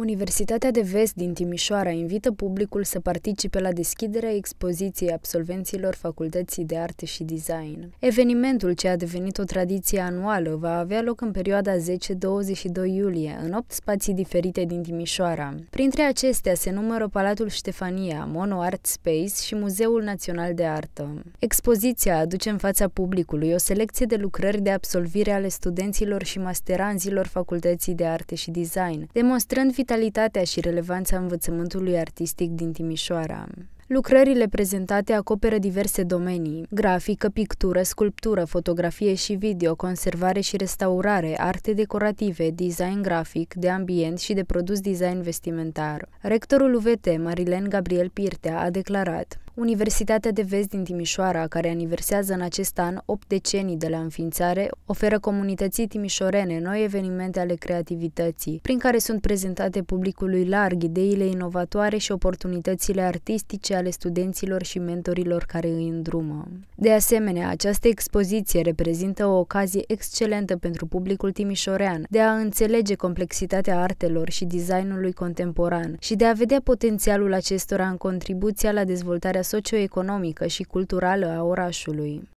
Universitatea de Vest din Timișoara invită publicul să participe la deschiderea expoziției absolvenților Facultății de Arte și Design. Evenimentul, ce a devenit o tradiție anuală, va avea loc în perioada 10-22 iulie, în 8 spații diferite din Timișoara. Printre acestea se numără Palatul Ștefania, Mono Art Space și Muzeul Național de Artă. Expoziția aduce în fața publicului o selecție de lucrări de absolvire ale studenților și masteranzilor Facultății de Arte și Design, demonstrând vitalitatea vitalitatea și relevanța învățământului artistic din Timișoara. Lucrările prezentate acoperă diverse domenii: grafică, pictură, sculptură, fotografie și video, conservare și restaurare, arte decorative, design grafic, de ambient și de produs design vestimentar. Rectorul UVT, Marilen Gabriel Pirtea, a declarat: Universitatea de Vest din Timișoara, care aniversează în acest an 8 decenii de la înființare, oferă comunității timișorene noi evenimente ale creativității, prin care sunt prezentate publicului larg ideile inovatoare și oportunitățile artistice ale studenților și mentorilor care îi îndrumă. De asemenea, această expoziție reprezintă o ocazie excelentă pentru publicul timișorean de a înțelege complexitatea artelor și designului contemporan și de a vedea potențialul acestora în contribuția la dezvoltarea socioeconomică și culturală a orașului.